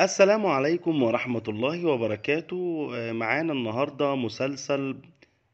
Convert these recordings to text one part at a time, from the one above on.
السلام عليكم ورحمة الله وبركاته آه، معانا النهاردة مسلسل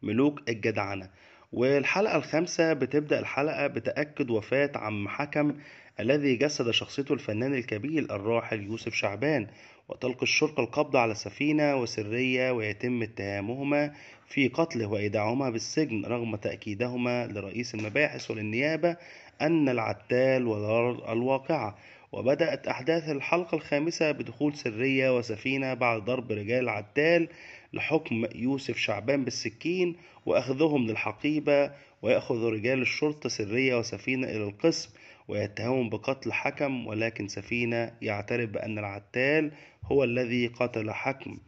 ملوك الجدعنة والحلقة الخامسة بتبدأ الحلقة بتأكد وفاة عم حكم الذي جسد شخصيته الفنان الكبير الراحل يوسف شعبان وتلقي الشرطة القبض على سفينة وسرية ويتم اتهامهما في قتله وإيداعهما بالسجن رغم تأكيدهما لرئيس المباحث والنيابة أن العتال وراء الواقعة وبدأت أحداث الحلقة الخامسة بدخول سرية وسفينة بعد ضرب رجال عتال لحكم يوسف شعبان بالسكين وأخذهم للحقيبة ويأخذ رجال الشرطة سرية وسفينة إلى القسم ويتهمون بقتل حكم ولكن سفينة يعترف بأن العتال هو الذي قتل حكم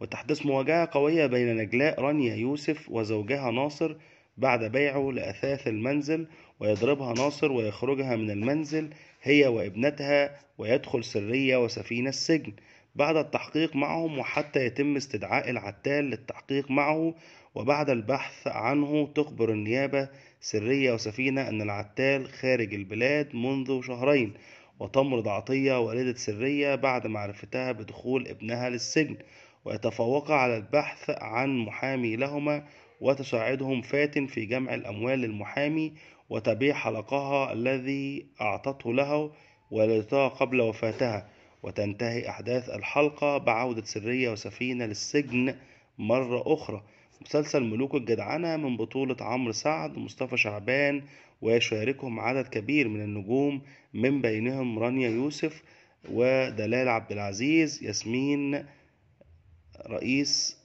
وتحدث مواجهة قوية بين نجلاء رانيا يوسف وزوجها ناصر بعد بيعه لأثاث المنزل ويضربها ناصر ويخرجها من المنزل هي وابنتها ويدخل سرية وسفينة السجن بعد التحقيق معهم وحتى يتم استدعاء العتال للتحقيق معه وبعد البحث عنه تخبر النيابة سرية وسفينة أن العتال خارج البلاد منذ شهرين وتمرض عطية والدة سرية بعد معرفتها بدخول ابنها للسجن ويتفوقا على البحث عن محامي لهما وتساعدهم فاتن في جمع الأموال للمحامي وتبيع حلقها الذي أعطته له والدتها قبل وفاتها وتنتهي أحداث الحلقة بعودة سرية وسفينة للسجن مرة أخرى مسلسل ملوك الجدعنة من بطولة عمرو سعد ومصطفى شعبان ويشاركهم عدد كبير من النجوم من بينهم رانيا يوسف ودلال عبد العزيز ياسمين رئيس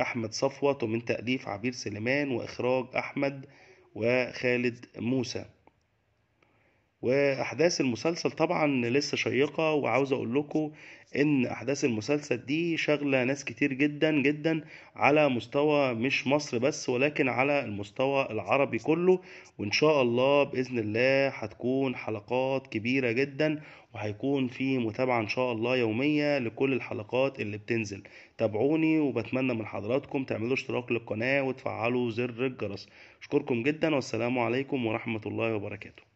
أحمد صفوت ومن تأليف عبير سليمان وإخراج أحمد وخالد موسى واحداث المسلسل طبعا لسه شيقه وعاوز اقول لكم ان احداث المسلسل دي شغله ناس كتير جدا جدا على مستوى مش مصر بس ولكن على المستوى العربي كله وان شاء الله باذن الله هتكون حلقات كبيره جدا وهيكون في متابعه ان شاء الله يوميه لكل الحلقات اللي بتنزل تابعوني وبتمنى من حضراتكم تعملوا اشتراك للقناه وتفعلوا زر الجرس اشكركم جدا والسلام عليكم ورحمه الله وبركاته